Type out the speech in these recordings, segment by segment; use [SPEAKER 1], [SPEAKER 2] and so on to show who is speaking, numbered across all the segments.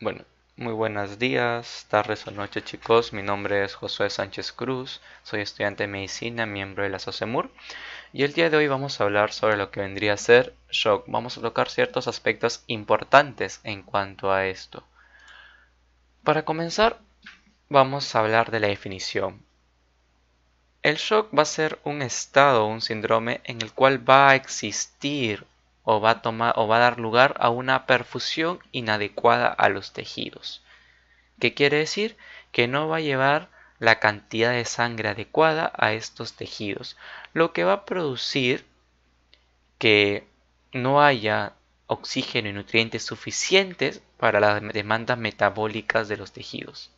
[SPEAKER 1] Bueno, muy buenos días, tardes o noches chicos. Mi nombre es Josué Sánchez Cruz, soy estudiante de medicina, miembro de la SOCEMUR. Y el día de hoy vamos a hablar sobre lo que vendría a ser shock. Vamos a tocar ciertos aspectos importantes en cuanto a esto. Para comenzar, vamos a hablar de la definición. El shock va a ser un estado, un síndrome en el cual va a existir o va a, tomar, o va a dar lugar a una perfusión inadecuada a los tejidos. ¿Qué quiere decir? Que no va a llevar la cantidad de sangre adecuada a estos tejidos, lo que va a producir que no haya oxígeno y nutrientes suficientes para las demandas metabólicas de los tejidos.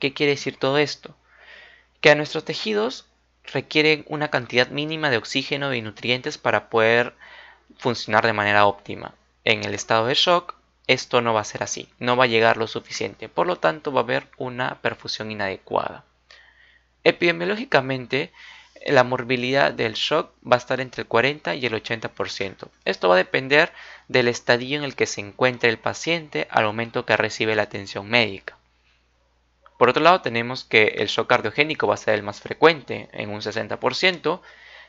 [SPEAKER 1] ¿Qué quiere decir todo esto? Que a nuestros tejidos requieren una cantidad mínima de oxígeno y nutrientes para poder funcionar de manera óptima. En el estado de shock, esto no va a ser así, no va a llegar lo suficiente, por lo tanto va a haber una perfusión inadecuada. Epidemiológicamente, la morbilidad del shock va a estar entre el 40 y el 80%. Esto va a depender del estadio en el que se encuentre el paciente al momento que recibe la atención médica. Por otro lado, tenemos que el shock cardiogénico va a ser el más frecuente, en un 60%,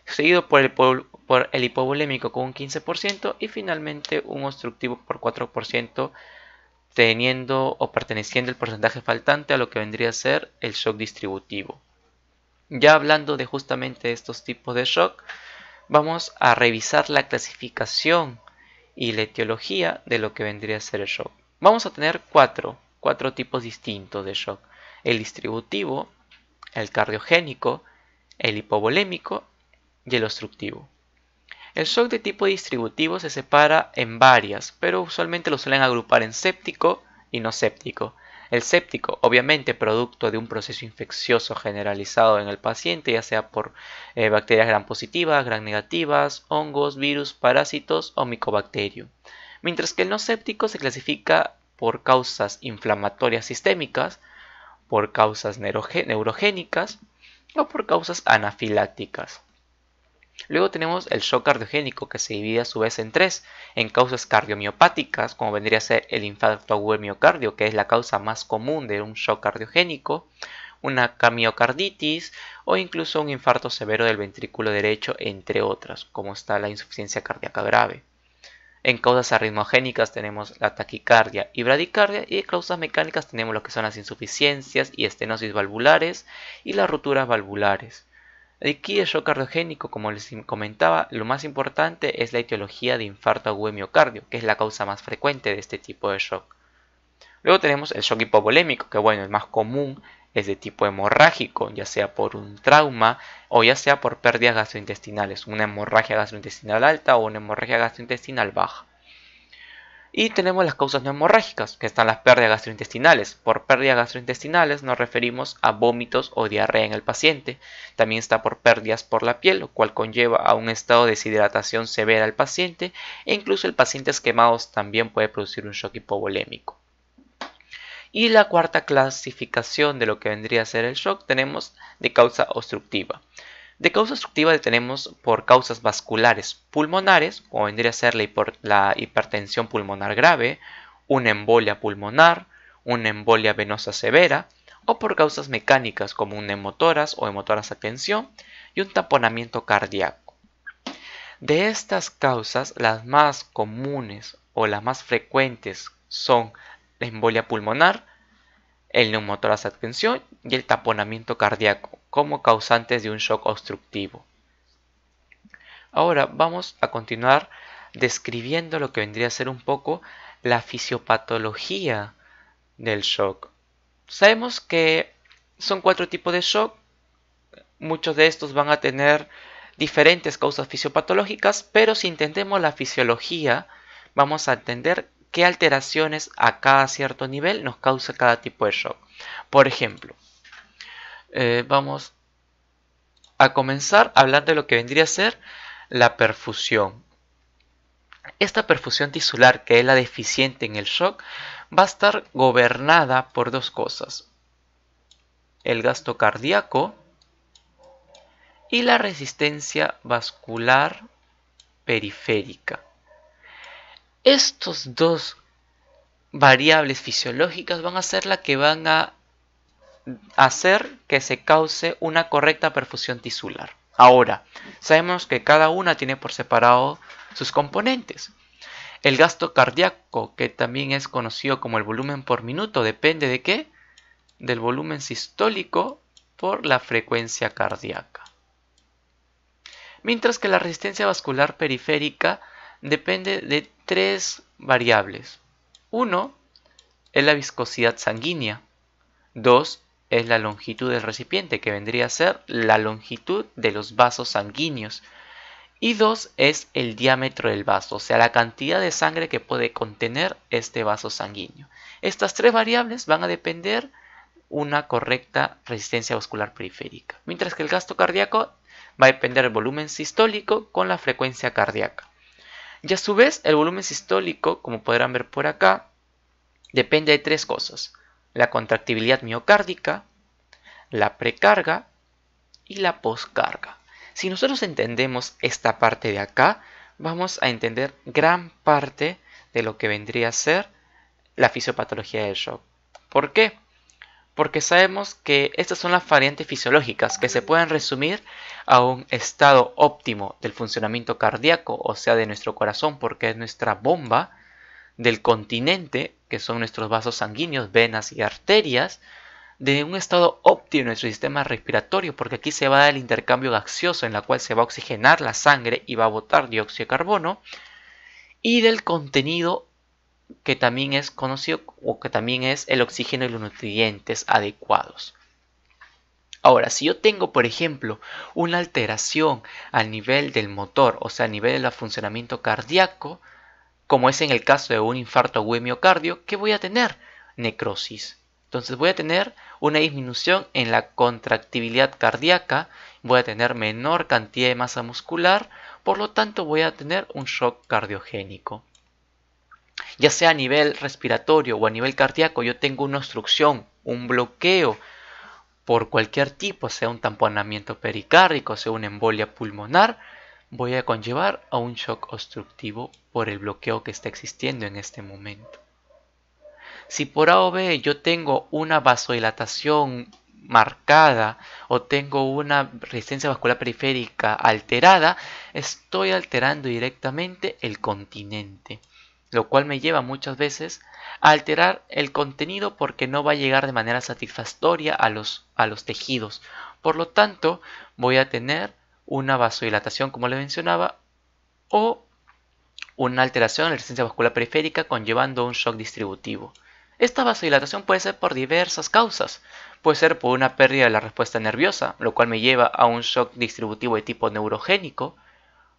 [SPEAKER 1] seguido por el, hipovolémico con un 15% y finalmente un obstructivo por 4% teniendo o perteneciendo el porcentaje faltante a lo que vendría a ser el shock distributivo. Ya hablando de justamente estos tipos de shock, vamos a revisar la clasificación y la etiología de lo que vendría a ser el shock. Vamos a tener cuatro, cuatro tipos distintos de shock. El distributivo, el cardiogénico, el hipovolémico y el obstructivo. El shock de tipo distributivo se separa en varias, pero usualmente lo suelen agrupar en séptico y no séptico. El séptico, obviamente producto de un proceso infeccioso generalizado en el paciente, ya sea por eh, bacterias gran positivas, gran negativas, hongos, virus, parásitos o micobacterio. Mientras que el no séptico se clasifica por causas inflamatorias sistémicas, por causas neurogénicas o por causas anafilácticas. Luego tenemos el shock cardiogénico que se divide a su vez en tres, en causas cardiomiopáticas, como vendría a ser el infarto agudo miocardio, que es la causa más común de un shock cardiogénico, una camiocarditis o incluso un infarto severo del ventrículo derecho, entre otras, como está la insuficiencia cardíaca grave. En causas arritmogénicas tenemos la taquicardia y bradicardia y en causas mecánicas tenemos lo que son las insuficiencias y estenosis valvulares y las roturas valvulares. Aquí el shock cardiogénico, como les comentaba, lo más importante es la etiología de infarto agudo que es la causa más frecuente de este tipo de shock. Luego tenemos el shock hipovolémico, que bueno, el más común es de tipo hemorrágico, ya sea por un trauma o ya sea por pérdidas gastrointestinales, una hemorragia gastrointestinal alta o una hemorragia gastrointestinal baja. Y tenemos las causas no hemorrágicas, que están las pérdidas gastrointestinales. Por pérdidas gastrointestinales nos referimos a vómitos o diarrea en el paciente. También está por pérdidas por la piel, lo cual conlleva a un estado de deshidratación severa al paciente. E incluso el paciente quemado también puede producir un shock hipovolémico. Y la cuarta clasificación de lo que vendría a ser el shock tenemos de causa obstructiva. De causa obstructiva tenemos por causas vasculares pulmonares, o vendría a ser la, hipertensión pulmonar grave, una embolia pulmonar, una embolia venosa severa, o por causas mecánicas como un o hemotoras a tensión y un taponamiento cardíaco. De estas causas, las más comunes o las más frecuentes son la embolia pulmonar, el neumotoras a tensión y el taponamiento cardíaco, como causantes de un shock obstructivo. Ahora vamos a continuar describiendo lo que vendría a ser un poco la fisiopatología del shock. Sabemos que son cuatro tipos de shock, muchos de estos van a tener diferentes causas fisiopatológicas, pero si entendemos la fisiología, vamos a entender qué alteraciones a cada cierto nivel nos causa cada tipo de shock. Por ejemplo, eh, vamos a comenzar hablar de lo que vendría a ser la perfusión. Esta perfusión tisular, que es la deficiente en el shock, va a estar gobernada por dos cosas. El gasto cardíaco y la resistencia vascular periférica. Estos dos variables fisiológicas van a ser las que van a hacer que se cause una correcta perfusión tisular. Ahora, sabemos que cada una tiene por separado sus componentes. El gasto cardíaco, que también es conocido como el volumen por minuto, depende de qué? Del volumen sistólico por la frecuencia cardíaca. Mientras que la resistencia vascular periférica depende de tres variables. Uno es la viscosidad sanguínea. Dos es la longitud del recipiente, que vendría a ser la longitud de los vasos sanguíneos. Y dos es el diámetro del vaso, o sea, la cantidad de sangre que puede contener este vaso sanguíneo. Estas tres variables van a depender una correcta resistencia vascular periférica, mientras que el gasto cardíaco va a depender del volumen sistólico con la frecuencia cardíaca. Y a su vez, el volumen sistólico, como podrán ver por acá, depende de tres cosas la contractibilidad miocárdica, la precarga y la poscarga. Si nosotros entendemos esta parte de acá, vamos a entender gran parte de lo que vendría a ser la fisiopatología del shock. ¿Por qué? Porque sabemos que estas son las variantes fisiológicas que se pueden resumir a un estado óptimo del funcionamiento cardíaco, o sea, de nuestro corazón, porque es nuestra bomba, del continente que son nuestros vasos sanguíneos, venas y arterias, de un estado óptimo en nuestro sistema respiratorio, porque aquí se va a el intercambio gaseoso en la cual se va a oxigenar la sangre y va a botar dióxido de carbono, y del contenido que también es conocido o que también es el oxígeno y los nutrientes adecuados. Ahora, si yo tengo, por ejemplo, una alteración al nivel del motor, o sea, al nivel del funcionamiento cardíaco, como es en el caso de un infarto agudo que miocardio, voy a tener? Necrosis. Entonces voy a tener una disminución en la contractibilidad cardíaca, voy a tener menor cantidad de masa muscular, por lo tanto voy a tener un shock cardiogénico. Ya sea a nivel respiratorio o a nivel cardíaco, yo tengo una obstrucción, un bloqueo por cualquier tipo, sea un tamponamiento pericárdico, sea una embolia pulmonar, voy a conllevar a un shock obstructivo por el bloqueo que está existiendo en este momento. Si por A yo tengo una vasodilatación marcada o tengo una resistencia vascular periférica alterada, estoy alterando directamente el continente, lo cual me lleva muchas veces a alterar el contenido porque no va a llegar de manera satisfactoria a los, a los tejidos. Por lo tanto, voy a tener una vasodilatación, como les mencionaba, o una alteración en la resistencia vascular periférica conllevando un shock distributivo. Esta vasodilatación puede ser por diversas causas. Puede ser por una pérdida de la respuesta nerviosa, lo cual me lleva a un shock distributivo de tipo neurogénico,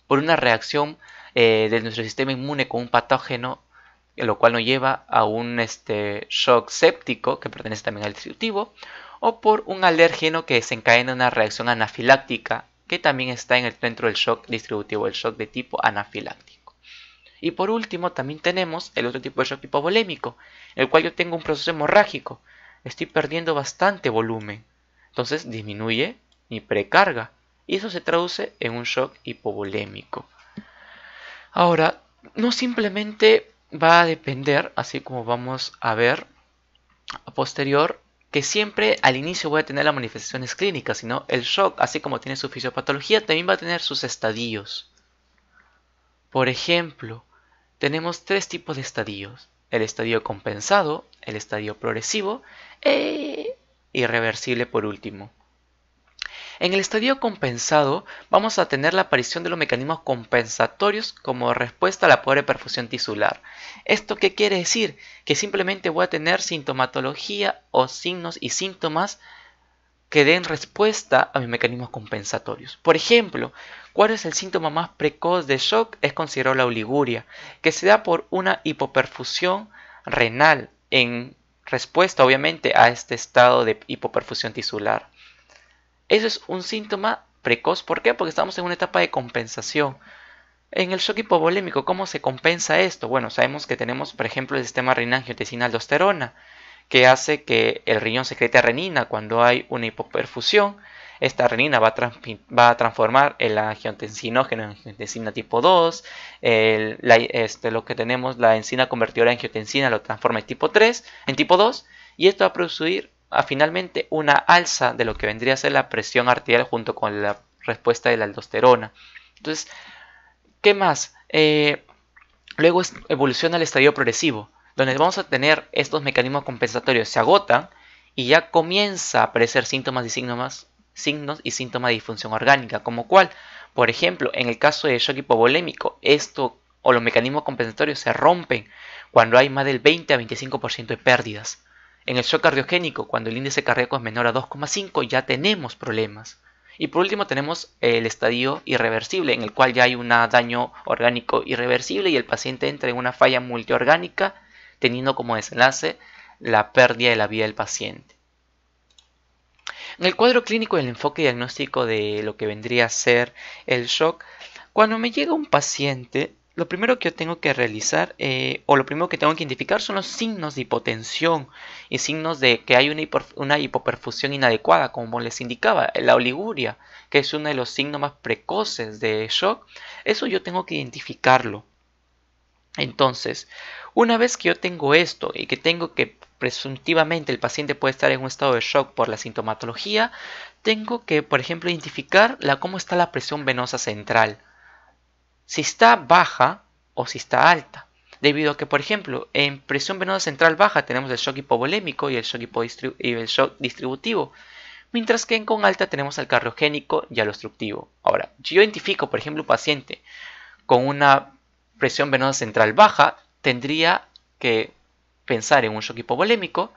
[SPEAKER 1] por una reacción eh, de nuestro sistema inmune con un patógeno, lo cual nos lleva a un este, shock séptico, que pertenece también al distributivo, o por un alérgeno que desencadena una reacción anafiláctica que también está en el centro del shock distributivo, el shock de tipo anafiláctico. Y por último, también tenemos el otro tipo de shock hipovolémico, el cual yo tengo un proceso hemorrágico, estoy perdiendo bastante volumen, entonces disminuye mi precarga y eso se traduce en un shock hipovolémico. Ahora, no simplemente va a depender, así como vamos a ver a posterior, que siempre al inicio voy a tener las manifestaciones clínicas, sino el shock, así como tiene su fisiopatología, también va a tener sus estadios. Por ejemplo, tenemos tres tipos de estadios. El estadio compensado, el estadio progresivo e irreversible por último. En el estadio compensado vamos a tener la aparición de los mecanismos compensatorios como respuesta a la pobre perfusión tisular. ¿Esto qué quiere decir? Que simplemente voy a tener sintomatología o signos y síntomas que den respuesta a mis mecanismos compensatorios. Por ejemplo, ¿cuál es el síntoma más precoz de shock? Es considerado la oliguria, que se da por una hipoperfusión renal en respuesta obviamente a este estado de hipoperfusión tisular. Eso es un síntoma precoz. ¿Por qué? Porque estamos en una etapa de compensación. En el shock hipovolémico, ¿cómo se compensa esto? Bueno, sabemos que tenemos, por ejemplo, el sistema aldosterona, que hace que el riñón secrete renina cuando hay una hipoperfusión. Esta renina va a, transformar el angiotensinógeno en angiotensina tipo 2. Este, lo que tenemos, la enzima convertidora en angiotensina, lo transforma en tipo 3, en tipo 2. Y esto va a producir a finalmente una alza de lo que vendría a ser la presión arterial junto con la respuesta de la aldosterona. Entonces, ¿qué más? Eh, luego evoluciona el estadio progresivo, donde vamos a tener estos mecanismos compensatorios, se agotan y ya comienza a aparecer síntomas y signos y síntomas de disfunción orgánica, como cual, por ejemplo, en el caso de shock hipovolémico, esto o los mecanismos compensatorios se rompen cuando hay más del 20 a 25% de pérdidas. En el shock cardiogénico, cuando el índice cardíaco es menor a 2,5, ya tenemos problemas. Y por último tenemos el estadio irreversible, en el cual ya hay un daño orgánico irreversible y el paciente entra en una falla multiorgánica, teniendo como desenlace la pérdida de la vida del paciente. En el cuadro clínico del enfoque diagnóstico de lo que vendría a ser el shock, cuando me llega un paciente lo primero que yo tengo que realizar eh, o lo primero que tengo que identificar son los signos de hipotensión y signos de que hay una, hipoperfusión inadecuada, como les indicaba, la oliguria, que es uno de los signos más precoces de shock, eso yo tengo que identificarlo. Entonces, una vez que yo tengo esto y que tengo que presuntivamente el paciente puede estar en un estado de shock por la sintomatología, tengo que, por ejemplo, identificar la, cómo está la presión venosa central si está baja o si está alta. Debido a que, por ejemplo, en presión venosa central baja tenemos el shock hipovolémico y el shock, y el shock distributivo, mientras que en con alta tenemos al cardiogénico y al obstructivo. Ahora, si yo identifico, por ejemplo, un paciente con una presión venosa central baja, tendría que pensar en un shock hipovolémico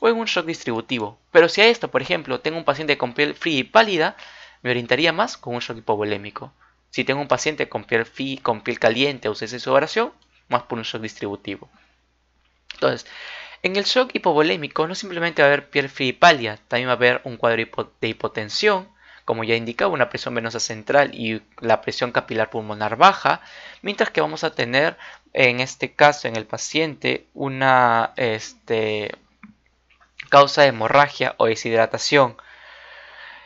[SPEAKER 1] o en un shock distributivo. Pero si a esto, por ejemplo, tengo un paciente con piel fría y pálida, me orientaría más con un shock hipovolémico. Si tengo un paciente con piel, con piel caliente o ausencia de sudoración, más por un shock distributivo. Entonces, en el shock hipovolémico no simplemente va a haber piel fría y también va a haber un cuadro de hipotensión, como ya indicaba, una presión venosa central y la presión capilar pulmonar baja, mientras que vamos a tener en este caso en el paciente una este, causa de hemorragia o deshidratación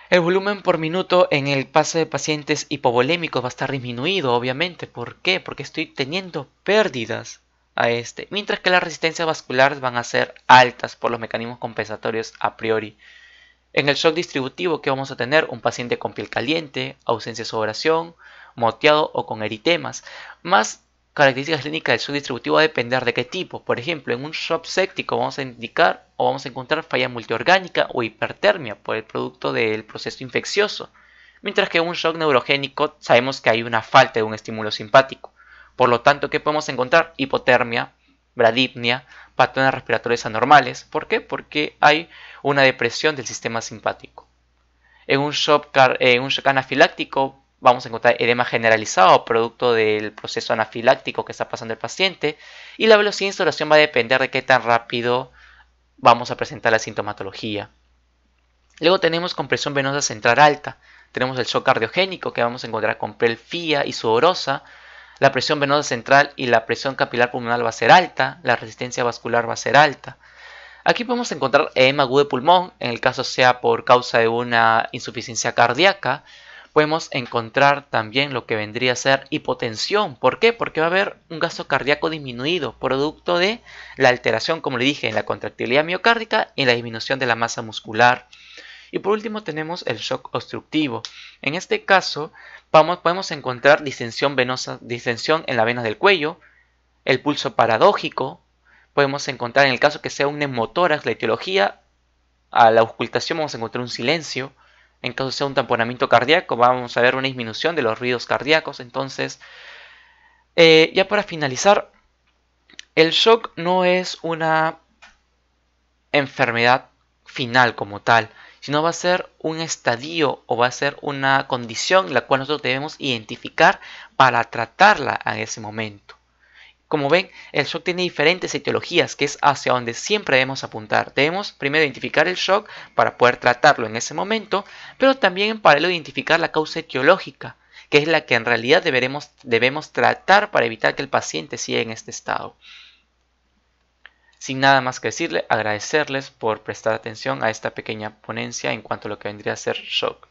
[SPEAKER 1] el volumen por minuto en el pase de pacientes hipovolémicos va a estar disminuido, obviamente. ¿Por qué? Porque estoy teniendo pérdidas a este. Mientras que las resistencias vasculares van a ser altas por los mecanismos compensatorios a priori. En el shock distributivo que vamos a tener un paciente con piel caliente, ausencia de sudoración, moteado o con eritemas, más características clínicas del shock distributivo va a depender de qué tipo. Por ejemplo, en un shock séptico vamos a indicar o vamos a encontrar falla multiorgánica o hipertermia por el producto del proceso infeccioso. Mientras que en un shock neurogénico sabemos que hay una falta de un estímulo simpático. Por lo tanto, ¿qué podemos encontrar? Hipotermia, bradipnia, patrones respiratorios anormales. ¿Por qué? Porque hay una depresión del sistema simpático. En un shock, eh, en un shock anafiláctico vamos a encontrar edema generalizado, producto del proceso anafiláctico que está pasando el paciente. Y la velocidad de instauración va a depender de qué tan rápido vamos a presentar la sintomatología. Luego tenemos compresión venosa central alta. Tenemos el shock cardiogénico que vamos a encontrar con piel fía y sudorosa. La presión venosa central y la presión capilar pulmonar va a ser alta. La resistencia vascular va a ser alta. Aquí podemos encontrar edema agudo de pulmón, en el caso sea por causa de una insuficiencia cardíaca, podemos encontrar también lo que vendría a ser hipotensión. ¿Por qué? Porque va a haber un gasto cardíaco disminuido, producto de la alteración, como le dije, en la contractilidad miocárdica y la disminución de la masa muscular. Y por último tenemos el shock obstructivo. En este caso vamos, podemos encontrar distensión venosa, distensión en la vena del cuello, el pulso paradójico, podemos encontrar en el caso que sea un motoras, la etiología, a la auscultación vamos a encontrar un silencio, en caso sea un tamponamiento cardíaco, vamos a ver una disminución de los ruidos cardíacos. Entonces, eh, ya para finalizar, el shock no es una enfermedad final como tal, sino va a ser un estadio o va a ser una condición la cual nosotros debemos identificar para tratarla en ese momento. Como ven, el shock tiene diferentes etiologías, que es hacia donde siempre debemos apuntar. Debemos primero identificar el shock para poder tratarlo en ese momento, pero también en paralelo identificar la causa etiológica, que es la que en realidad debemos tratar para evitar que el paciente siga en este estado. Sin nada más que decirle, agradecerles por prestar atención a esta pequeña ponencia en cuanto a lo que vendría a ser shock.